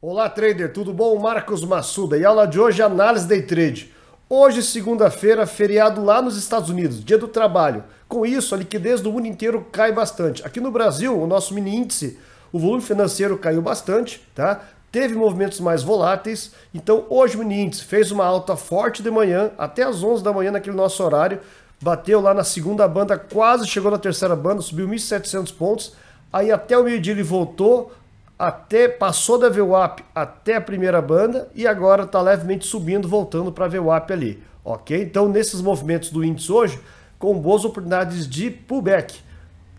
Olá, trader, tudo bom? Marcos Massuda e aula de hoje é análise day trade. Hoje, segunda-feira, feriado lá nos Estados Unidos, dia do trabalho. Com isso, a liquidez do mundo inteiro cai bastante. Aqui no Brasil, o nosso mini índice, o volume financeiro caiu bastante, tá? Teve movimentos mais voláteis, então hoje o mini índice fez uma alta forte de manhã, até às 11 da manhã naquele nosso horário, bateu lá na segunda banda, quase chegou na terceira banda, subiu 1.700 pontos, aí até o meio-dia ele voltou, até passou da VWAP até a primeira banda e agora está levemente subindo, voltando para a VWAP ali, ok? Então, nesses movimentos do índice hoje, com boas oportunidades de pullback.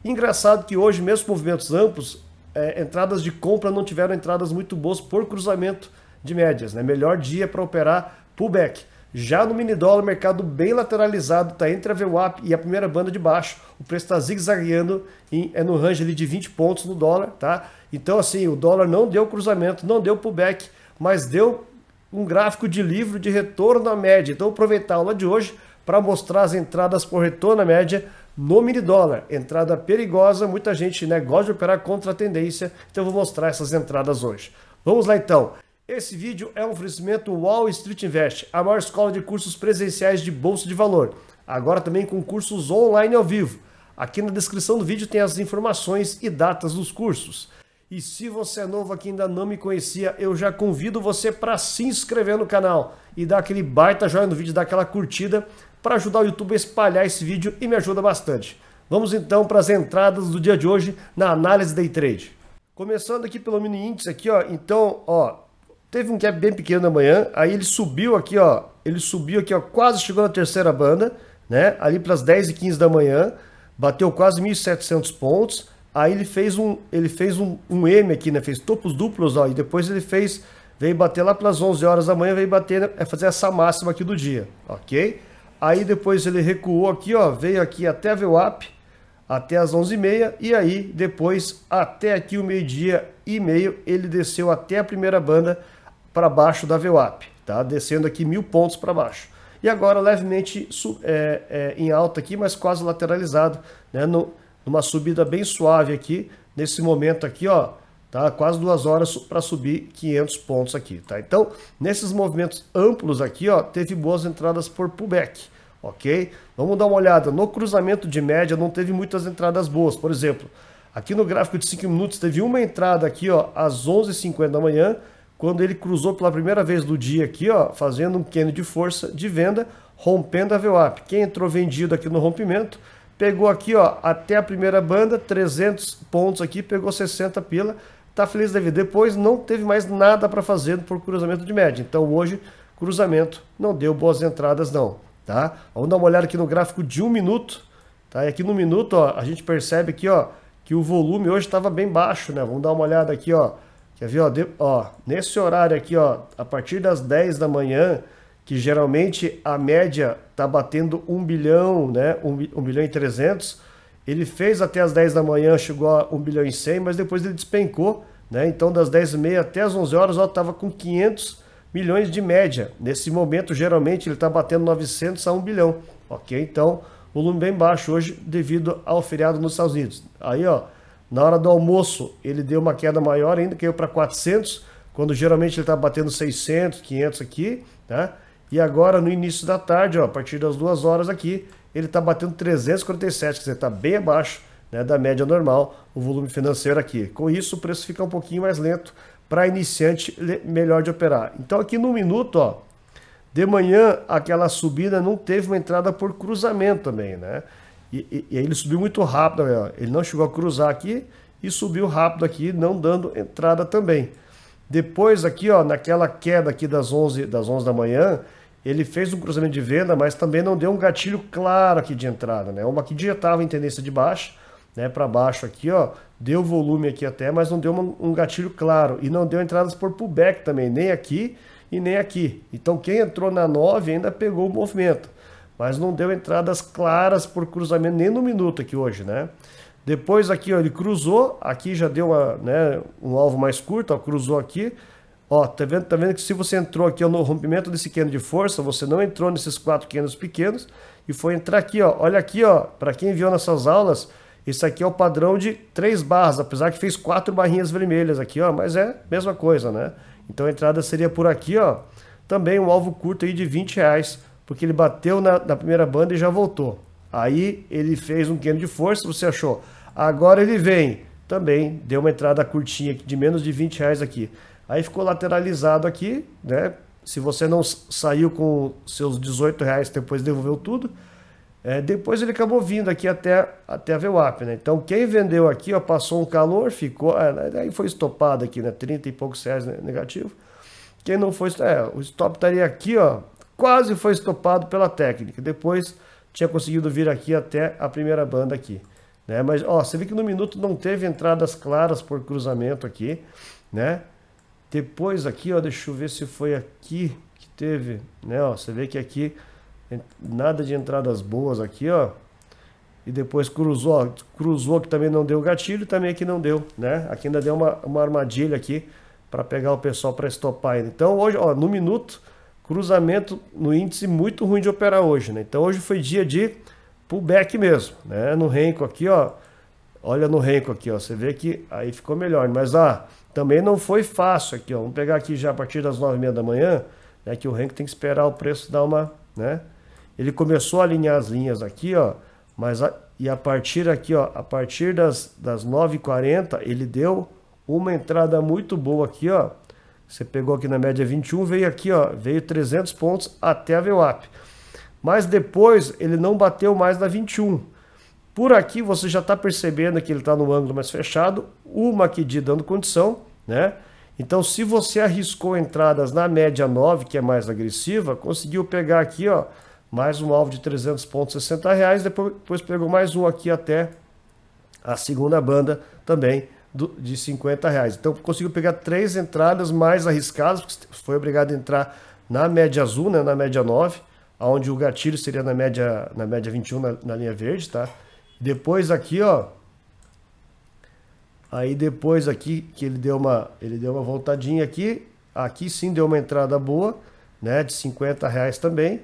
Engraçado que hoje, mesmo movimentos amplos, é, entradas de compra não tiveram entradas muito boas por cruzamento de médias, né? Melhor dia para operar pullback. Já no mini dólar, mercado bem lateralizado, está entre a VWAP e a primeira banda de baixo. O preço está zigue-zagueando é no range ali de 20 pontos no dólar, tá? Então, assim, o dólar não deu cruzamento, não deu pullback, mas deu um gráfico de livro de retorno à média. Então, aproveitar a aula de hoje para mostrar as entradas por retorno à média no mini dólar. Entrada perigosa, muita gente né, gosta de operar contra a tendência, então eu vou mostrar essas entradas hoje. Vamos lá então. Esse vídeo é um oferecimento Wall Street Invest, a maior escola de cursos presenciais de bolsa de valor. Agora também com cursos online ao vivo. Aqui na descrição do vídeo tem as informações e datas dos cursos. E se você é novo aqui ainda não me conhecia, eu já convido você para se inscrever no canal e dar aquele baita joinha no vídeo, dar aquela curtida para ajudar o YouTube a espalhar esse vídeo e me ajuda bastante. Vamos então para as entradas do dia de hoje na análise day trade. Começando aqui pelo mini índice aqui, ó. Então, ó, teve um gap bem pequeno na manhã, aí ele subiu aqui, ó, ele subiu aqui, ó, quase chegou na terceira banda, né? Ali para as 10 e 15 da manhã, bateu quase 1700 pontos Aí ele fez um, ele fez um, um M aqui, né? Fez topos duplos, ó, e depois ele fez veio bater lá pelas 11 horas da manhã, veio bater, né? é fazer essa máxima aqui do dia, ok? Aí depois ele recuou aqui, ó, veio aqui até a VWAP, até as 11h30, e aí depois até aqui o meio-dia e meio, ele desceu até a primeira banda para baixo da VWAP, tá? Descendo aqui mil pontos para baixo. E agora levemente é, é, em alta aqui, mas quase lateralizado, né? No, numa subida bem suave aqui, nesse momento aqui, ó, tá? Quase duas horas para subir 500 pontos aqui, tá? Então, nesses movimentos amplos aqui, ó, teve boas entradas por pullback, ok? Vamos dar uma olhada, no cruzamento de média não teve muitas entradas boas, por exemplo, aqui no gráfico de 5 minutos teve uma entrada aqui, ó, às 11h50 da manhã, quando ele cruzou pela primeira vez do dia aqui, ó, fazendo um cano de força de venda, rompendo a VWAP. Quem entrou vendido aqui no rompimento Pegou aqui, ó, até a primeira banda, 300 pontos aqui, pegou 60 pila, tá feliz da vida. Depois não teve mais nada para fazer por cruzamento de média. Então hoje, cruzamento não deu boas entradas não, tá? Vamos dar uma olhada aqui no gráfico de um minuto, tá? E aqui no minuto, ó, a gente percebe aqui, ó, que o volume hoje estava bem baixo, né? Vamos dar uma olhada aqui, ó. Quer ver, ó, de, ó, nesse horário aqui, ó, a partir das 10 da manhã, que geralmente a média está batendo 1 bilhão, né? 1, bilhão e 300. Ele fez até as 10 da manhã, chegou a 1 bilhão e 100, mas depois ele despencou, né? Então das 10 e meia até as 11 horas, estava com 500 milhões de média. Nesse momento, geralmente, ele está batendo 900 a 1 bilhão, ok? Então, volume bem baixo hoje devido ao feriado nos Estados Unidos. Aí, ó, na hora do almoço, ele deu uma queda maior ainda, caiu para 400, quando geralmente ele está batendo 600, 500 aqui, Né? E agora, no início da tarde, ó, a partir das duas horas aqui, ele está batendo 347, quer dizer, está bem abaixo né, da média normal, o volume financeiro aqui. Com isso, o preço fica um pouquinho mais lento para iniciante, melhor de operar. Então, aqui no minuto, ó, de manhã, aquela subida não teve uma entrada por cruzamento também, né? E, e, e ele subiu muito rápido, ó. ele não chegou a cruzar aqui e subiu rápido aqui, não dando entrada também. Depois aqui, ó, naquela queda aqui das 11, das 11 da manhã, ele fez um cruzamento de venda, mas também não deu um gatilho claro aqui de entrada, né? Uma que já estava em tendência de baixa, né? Para baixo aqui, ó, deu volume aqui até, mas não deu uma, um gatilho claro e não deu entradas por pullback também, nem aqui e nem aqui. Então quem entrou na 9 ainda pegou o movimento, mas não deu entradas claras por cruzamento nem no minuto aqui hoje, né? Depois aqui, ó, ele cruzou, aqui já deu uma, né, um alvo mais curto, ó, cruzou aqui, Ó, tá vendo, tá vendo que se você entrou aqui ó, no rompimento desse candle de força, você não entrou nesses quatro quenos pequenos e foi entrar aqui, ó. Olha aqui, ó, para quem viu nessas aulas, isso aqui é o padrão de três barras, apesar que fez quatro barrinhas vermelhas aqui, ó, mas é mesma coisa, né? Então a entrada seria por aqui, ó. Também um alvo curto aí de 20 reais, porque ele bateu na, na primeira banda e já voltou. Aí ele fez um candle de força, você achou. Agora ele vem, também deu uma entrada curtinha de menos de 20 reais aqui. Aí ficou lateralizado aqui, né? Se você não saiu com seus 18 reais, depois devolveu tudo. É, depois ele acabou vindo aqui até, até a VWAP, né? Então quem vendeu aqui, ó, passou um calor, ficou... É, né? Aí foi estopado aqui, né? 30 e poucos reais né, negativo. Quem não foi... É, o stop estaria aqui, ó. Quase foi estopado pela técnica. Depois tinha conseguido vir aqui até a primeira banda aqui. Né? Mas ó, você vê que no minuto não teve entradas claras por cruzamento aqui, né? Depois aqui, ó, deixa eu ver se foi aqui que teve, né, ó, você vê que aqui nada de entradas boas aqui, ó. E depois cruzou, cruzou que também não deu gatilho, também aqui não deu, né? Aqui ainda deu uma, uma armadilha aqui para pegar o pessoal para estopar Então hoje, ó, no minuto, cruzamento no índice muito ruim de operar hoje, né? Então hoje foi dia de pullback mesmo, né? No renco aqui, ó, Olha no renco aqui, ó. Você vê que aí ficou melhor. Mas ah, também não foi fácil aqui, ó. Vamos pegar aqui já a partir das 9h30 da manhã, né? Que o renco tem que esperar o preço dar uma, né? Ele começou a alinhar as linhas aqui, ó. Mas a, e a partir aqui, ó, a partir das, das 9h40, ele deu uma entrada muito boa aqui, ó. Você pegou aqui na média 21, veio aqui, ó, veio 300 pontos até a VWAP. Mas depois ele não bateu mais na 21. Por aqui você já está percebendo que ele está no ângulo mais fechado, uma aqui de dando condição, né? Então, se você arriscou entradas na média 9, que é mais agressiva, conseguiu pegar aqui, ó, mais um alvo de 300 pontos, 60 reais, depois, depois pegou mais um aqui até a segunda banda também do, de 50 reais. Então, conseguiu pegar três entradas mais arriscadas, porque foi obrigado a entrar na média azul, né, na média 9, onde o gatilho seria na média, na média 21, na, na linha verde, tá? Depois aqui, ó. Aí depois aqui que ele deu uma, ele deu uma voltadinha aqui, aqui sim deu uma entrada boa, né, de 50 reais também,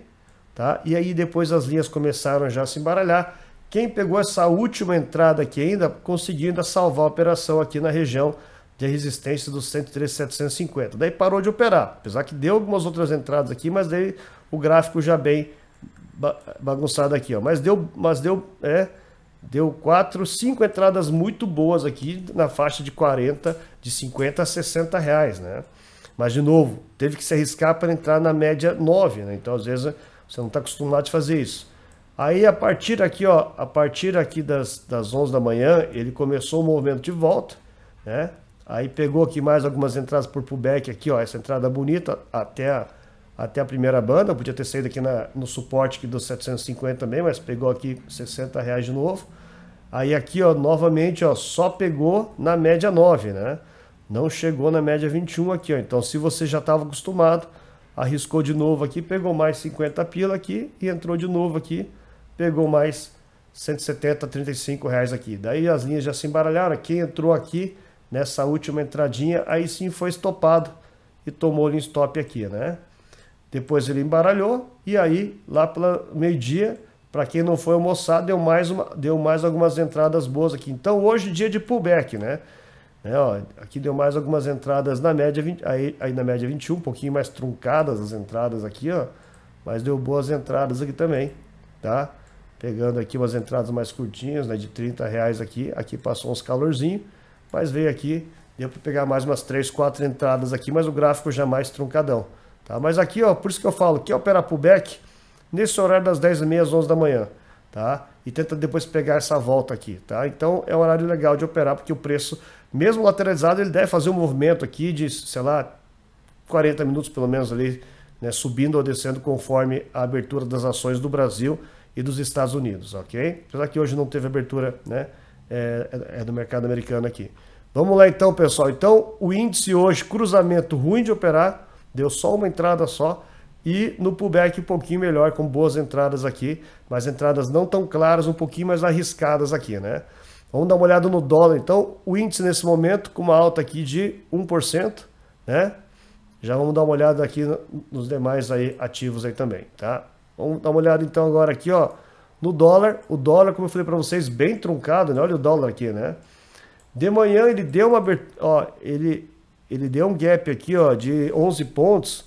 tá? E aí depois as linhas começaram já a se embaralhar. Quem pegou essa última entrada aqui ainda, conseguiu ainda salvar a operação aqui na região de resistência dos 103,750. Daí parou de operar, apesar que deu algumas outras entradas aqui, mas daí o gráfico já bem bagunçado aqui, ó. Mas deu, mas deu, é, Deu quatro, cinco entradas muito boas aqui na faixa de 40, de 50 a 60 reais, né? Mas, de novo, teve que se arriscar para entrar na média 9, né? Então, às vezes, você não está acostumado a fazer isso. Aí, a partir aqui, ó, a partir aqui das, das 11 da manhã, ele começou o movimento de volta, né? Aí pegou aqui mais algumas entradas por pullback aqui, ó, essa entrada bonita até a até a primeira banda, eu podia ter saído aqui na, no suporte aqui dos 750 também, mas pegou aqui 60 reais de novo. Aí aqui, ó, novamente, ó, só pegou na média 9, né? Não chegou na média 21 aqui, ó. Então, se você já estava acostumado, arriscou de novo aqui, pegou mais 50 pila aqui e entrou de novo aqui, pegou mais 170, 35 reais aqui. Daí as linhas já se embaralharam, quem entrou aqui nessa última entradinha, aí sim foi estopado e tomou em stop aqui, né? Depois ele embaralhou e aí, lá pela meio-dia, para quem não foi almoçar, deu mais, uma, deu mais algumas entradas boas aqui. Então, hoje, dia de pullback, né? É, ó, aqui deu mais algumas entradas na média, 20, aí, aí na média 21, um pouquinho mais truncadas as entradas aqui, ó. Mas deu boas entradas aqui também, tá? Pegando aqui umas entradas mais curtinhas, né? De 30 reais aqui. Aqui passou uns calorzinho, mas veio aqui. Deu para pegar mais umas 3, 4 entradas aqui, mas o gráfico já mais truncadão. Tá? Mas aqui, ó, por isso que eu falo, que operar pullback nesse horário das 10h30 às 11 da manhã. Tá? E tenta depois pegar essa volta aqui, tá? Então é um horário legal de operar, porque o preço, mesmo lateralizado, ele deve fazer um movimento aqui de, sei lá, 40 minutos pelo menos ali, né, subindo ou descendo conforme a abertura das ações do Brasil e dos Estados Unidos, ok? Apesar que hoje não teve abertura, né? É, é, é do mercado americano aqui. Vamos lá então, pessoal. Então, o índice hoje, cruzamento ruim de operar, deu só uma entrada só. E no pullback um pouquinho melhor, com boas entradas aqui, mas entradas não tão claras, um pouquinho mais arriscadas aqui, né? Vamos dar uma olhada no dólar, então, o índice nesse momento com uma alta aqui de 1%, né? Já vamos dar uma olhada aqui nos demais aí ativos aí também, tá? Vamos dar uma olhada então agora aqui, ó, no dólar. O dólar, como eu falei para vocês, bem truncado, né? Olha o dólar aqui, né? De manhã ele deu uma abertura, ó, ele ele deu um gap aqui, ó, de 11 pontos.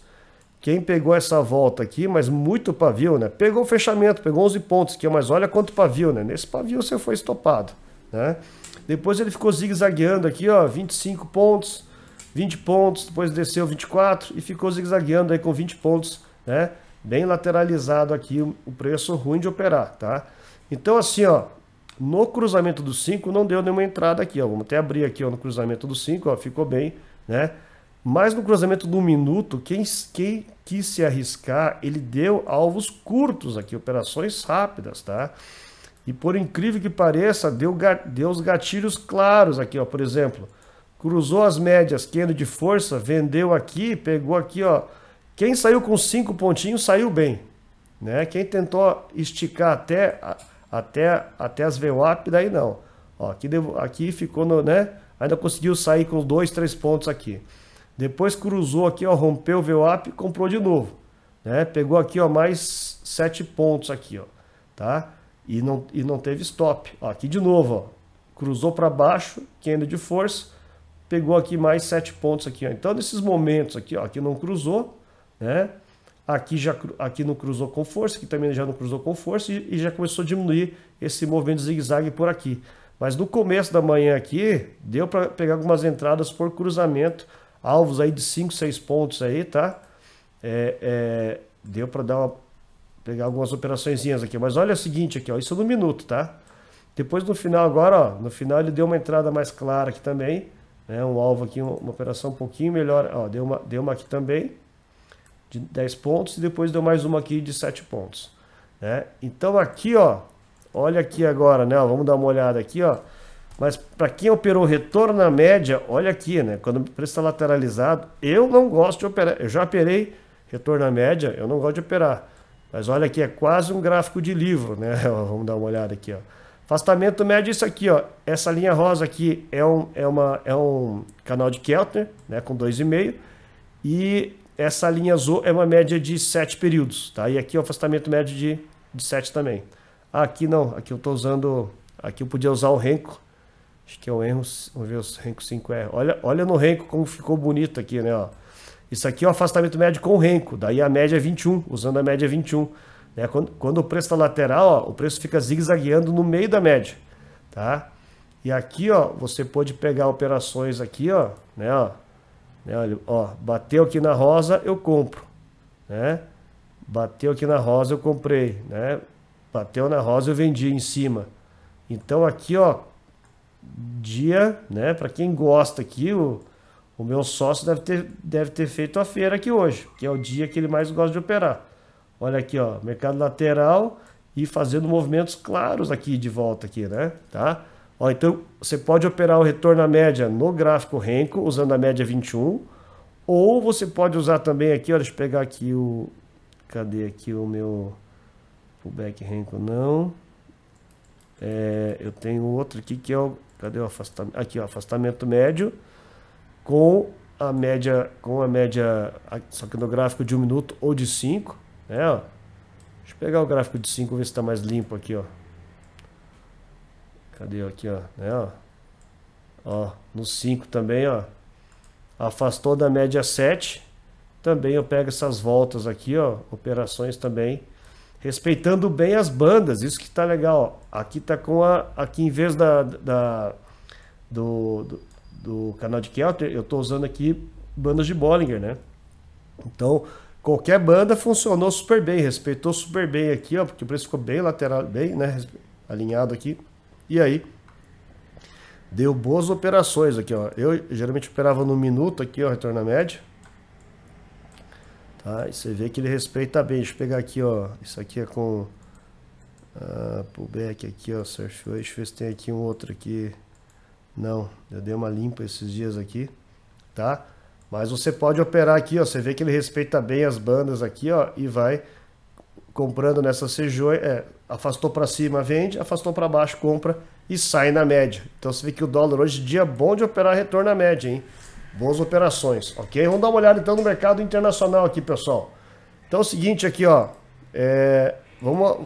Quem pegou essa volta aqui, mas muito pavio, né? Pegou o fechamento, pegou 11 pontos aqui, é mas olha quanto pavio, né? Nesse pavio você foi estopado, né? Depois ele ficou zigue-zagueando aqui, ó, 25 pontos, 20 pontos, depois desceu 24 e ficou zigue-zagueando aí com 20 pontos, né? Bem lateralizado aqui o preço ruim de operar, tá? Então assim, ó, no cruzamento do 5 não deu nenhuma entrada aqui, ó. Vamos até abrir aqui, ó, no cruzamento do 5, ó, ficou bem né? Mas no cruzamento do minuto, quem, quem quis se arriscar, ele deu alvos curtos aqui, operações rápidas, tá? E por incrível que pareça, deu, deu os gatilhos claros aqui, ó. Por exemplo, cruzou as médias, quendo de força, vendeu aqui, pegou aqui, ó. Quem saiu com cinco pontinhos saiu bem, né? Quem tentou esticar até até até as VWAP, daí não. Ó, aqui, aqui ficou no, né? ainda conseguiu sair com dois, três pontos aqui. Depois cruzou aqui, ó, rompeu o VWAP, comprou de novo, né? Pegou aqui, ó, mais sete pontos aqui, ó, tá? E não, e não teve stop. Ó, aqui de novo, ó, cruzou para baixo, candle de força, pegou aqui mais sete pontos aqui, ó. Então, nesses momentos aqui, ó, aqui não cruzou, né? Aqui já aqui não cruzou com força, aqui também já não cruzou com força e, e já começou a diminuir esse movimento zigue-zague por aqui. Mas no começo da manhã aqui, deu para pegar algumas entradas por cruzamento, alvos aí de 5, 6 pontos aí, tá? É, é, deu para dar uma, pegar algumas operaçõezinhas aqui. Mas olha o seguinte aqui, ó, isso no minuto, tá? Depois no final agora, ó, no final ele deu uma entrada mais clara aqui também, né? Um alvo aqui, uma, uma operação um pouquinho melhor, ó, deu uma, deu uma aqui também de 10 pontos e depois deu mais uma aqui de 7 pontos, né? Então aqui, ó, Olha aqui agora, né? Ó, vamos dar uma olhada aqui, ó. Mas para quem operou retorno na média, olha aqui, né? Quando o preço está lateralizado, eu não gosto de operar. Eu já operei retorno na média, eu não gosto de operar. Mas olha aqui, é quase um gráfico de livro, né? Vamos dar uma olhada aqui, ó. Afastamento médio, é isso aqui, ó. Essa linha rosa aqui é um, é uma, é um canal de Keltner, né? Com 2,5. E essa linha azul é uma média de 7 períodos, tá? E aqui o é afastamento médio de, de 7 também. Ah, aqui não, aqui eu estou usando, aqui eu podia usar o Renko, acho que é o Renko, vamos ver o Renko 5R, olha, olha no Renko como ficou bonito aqui, né, ó. Isso aqui é o afastamento médio com o Renko, daí a média é 21, usando a média 21, é né, quando, quando o preço está lateral, ó, o preço fica zigue-zagueando no meio da média, tá? E aqui, ó, você pode pegar operações aqui, ó, né, ó, né, ó, bateu aqui na rosa, eu compro, né? Bateu aqui na rosa, eu comprei, né? Bateu na rosa, eu vendi em cima. Então aqui, ó, dia, né? Para quem gosta aqui, o, o meu sócio deve ter, deve ter feito a feira aqui hoje, que é o dia que ele mais gosta de operar. Olha aqui, ó, mercado lateral e fazendo movimentos claros aqui de volta aqui, né? Tá? Ó, então você pode operar o retorno à média no gráfico Renko usando a média 21, ou você pode usar também aqui, ó, deixa eu pegar aqui o cadê aqui o meu o back Renko não. É, eu tenho outro aqui que é o. Cadê o afastamento? Aqui, o afastamento médio com a média. Com a média. Só que no gráfico de 1 um minuto ou de 5. Né, ó. Deixa eu pegar o gráfico de 5 ver se está mais limpo aqui, ó. Cadê aqui, ó? Né, ó. ó no 5 também, ó. Afastou da média 7. Também eu pego essas voltas aqui, ó. Operações também respeitando bem as bandas, isso que tá legal. Aqui tá com a. Aqui em vez da, da do, do, do, canal de Kelter, eu tô usando aqui bandas de Bollinger, né? Então, qualquer banda funcionou super bem, respeitou super bem aqui, ó, porque o preço ficou bem lateral, bem, né? Alinhado aqui. E aí, deu boas operações aqui, ó. Eu geralmente operava no minuto aqui, ó, retorno à média. Tá? E você vê que ele respeita bem. Deixa eu pegar aqui, ó. Isso aqui é com uh, ah, pullback aqui, ó. Surf Deixa eu ver se tem aqui um outro aqui. Não, eu dei uma limpa esses dias aqui, tá? Mas você pode operar aqui, ó. Você vê que ele respeita bem as bandas aqui, ó. E vai comprando nessa CJ, é, afastou para cima, vende, afastou para baixo, compra e sai na média. Então você vê que o dólar hoje dia é bom de operar retorno à média, hein? Boas operações, ok? Vamos dar uma olhada então no mercado internacional aqui, pessoal. Então é o seguinte aqui, ó. É, vamos,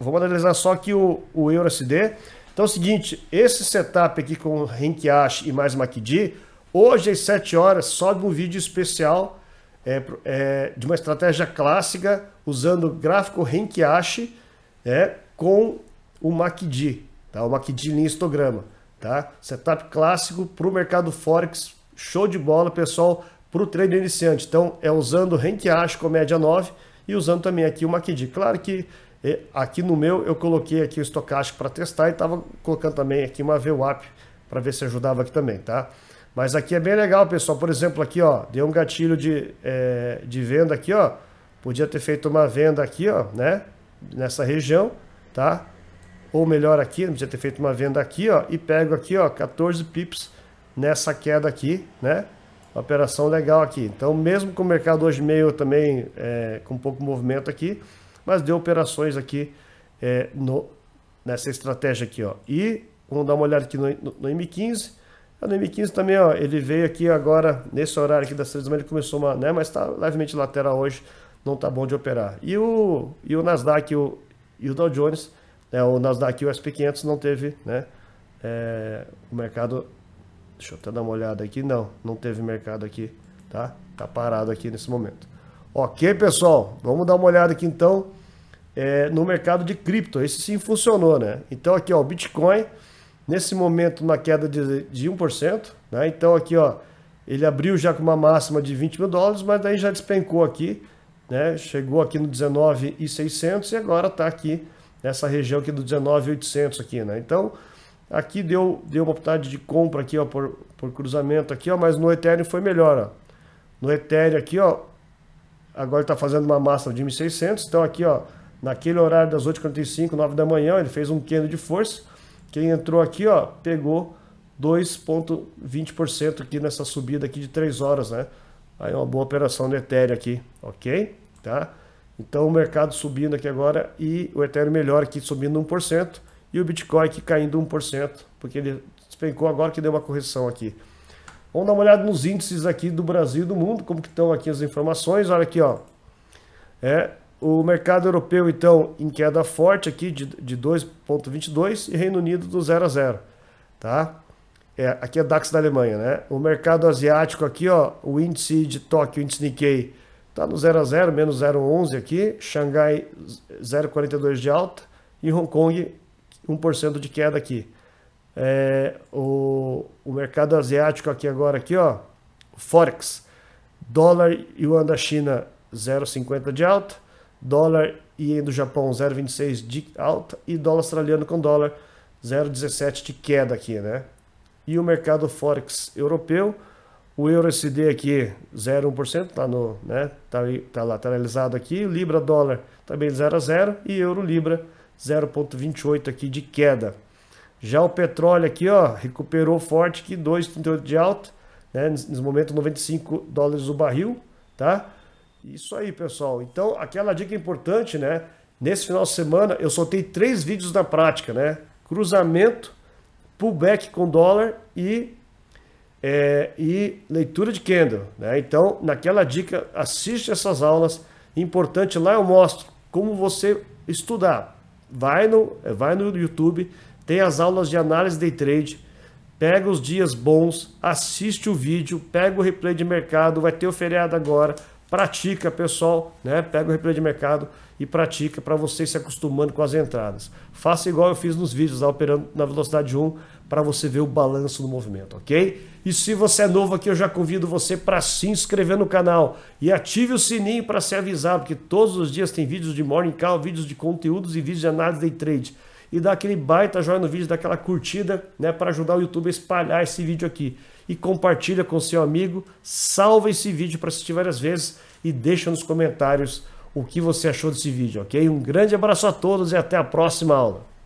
vamos analisar só aqui o, o EURSD. Então é o seguinte, esse setup aqui com Renkiashi e mais MACD, hoje às 7 horas sobe um vídeo especial é, é, de uma estratégia clássica usando gráfico Renkiashi é, com o MACD, tá? o MACD em histograma. Tá? Setup clássico para o mercado Forex Show de bola, pessoal, para o trader iniciante. Então, é usando Renkiash com média 9 e usando também aqui o MACD. Claro que é, aqui no meu eu coloquei aqui o estocástico para testar e estava colocando também aqui uma VWAP para ver se ajudava aqui também, tá? Mas aqui é bem legal, pessoal. Por exemplo, aqui, ó, deu um gatilho de, é, de venda aqui, ó. Podia ter feito uma venda aqui, ó, né? Nessa região, tá? Ou melhor aqui, podia ter feito uma venda aqui, ó. E pego aqui, ó, 14 pips nessa queda aqui, né? Uma operação legal aqui. Então, mesmo com o mercado hoje meio também é, com pouco movimento aqui, mas deu operações aqui é, no, nessa estratégia aqui, ó. E vamos dar uma olhada aqui no, no, no M15. Ah, no M15 também, ó, ele veio aqui agora, nesse horário aqui das 3 da manhã, ele começou uma, né? Mas está levemente lateral hoje, não tá bom de operar. E o, e o Nasdaq o, e o Dow Jones, né, o Nasdaq e o SP500 não teve, né? É, o mercado Deixa eu até dar uma olhada aqui. Não, não teve mercado aqui, tá? Tá parado aqui nesse momento. Ok, pessoal? Vamos dar uma olhada aqui, então, é, no mercado de cripto. Esse sim funcionou, né? Então, aqui, ó, o Bitcoin, nesse momento, na queda de, de 1%, né? Então, aqui, ó, ele abriu já com uma máxima de 20 mil dólares, mas daí já despencou aqui, né? Chegou aqui no 19,600 e agora tá aqui nessa região aqui do 19,800 aqui, né? Então, Aqui deu, deu uma oportunidade de compra aqui, ó, por, por cruzamento aqui, ó, mas no Ethereum foi melhor, ó. No Ethereum aqui, ó, agora está fazendo uma massa de 1.600, então aqui, ó, naquele horário das 8h45, 9 da manhã, ele fez um candle de força. Quem entrou aqui, ó, pegou 2,20% aqui nessa subida aqui de 3 horas, né? Aí uma boa operação no Ethereum aqui, ok? Tá? Então o mercado subindo aqui agora e o Ethereum melhor aqui subindo 1% e o Bitcoin aqui caindo 1%, porque ele despencou agora que deu uma correção aqui. Vamos dar uma olhada nos índices aqui do Brasil e do mundo, como que estão aqui as informações. Olha aqui, ó. É, o mercado europeu, então, em queda forte aqui de, de 2,22 e Reino Unido do 0 a 0, tá? É, aqui é DAX da Alemanha, né? O mercado asiático aqui, ó, o índice de Tóquio, o índice Nikkei, tá no 0 a 0, menos 0,11 aqui. Xangai, 0,42 de alta. E Hong Kong, 1% de queda aqui. É, o, o mercado asiático aqui agora, aqui, ó, Forex, dólar e yuan da China 0,50 de alta, dólar e do Japão 0,26 de alta e dólar australiano com dólar 0,17 de queda aqui, né? E o mercado Forex europeu, o euro SD aqui 0,1%, tá né? Tá, tá lateralizado aqui, Libra dólar também 0 a 0 e euro Libra 0,28 aqui de queda. Já o petróleo aqui, ó, recuperou forte aqui, 2,38 de alta, né? Nesse momento 95 dólares o barril, tá? Isso aí, pessoal. Então, aquela dica importante, né? Nesse final de semana eu soltei três vídeos na prática, né? Cruzamento, pullback com dólar e é, e leitura de candle, né? Então, naquela dica, assiste essas aulas. Importante lá eu mostro como você estudar, Vai no, vai no YouTube, tem as aulas de análise day trade, pega os dias bons, assiste o vídeo, pega o replay de mercado, vai ter o feriado agora, pratica, pessoal, né? Pega o replay de mercado e pratica para você se acostumando com as entradas. Faça igual eu fiz nos vídeos, lá, operando na velocidade 1, para você ver o balanço do movimento, ok? E se você é novo aqui, eu já convido você para se inscrever no canal e ative o sininho para ser avisado, porque todos os dias tem vídeos de morning call, vídeos de conteúdos e vídeos de análise de trade. E dá aquele baita joinha no vídeo, dá aquela curtida, né, para ajudar o YouTube a espalhar esse vídeo aqui e compartilha com seu amigo. Salva esse vídeo para assistir várias vezes e deixa nos comentários o que você achou desse vídeo, ok? Um grande abraço a todos e até a próxima aula.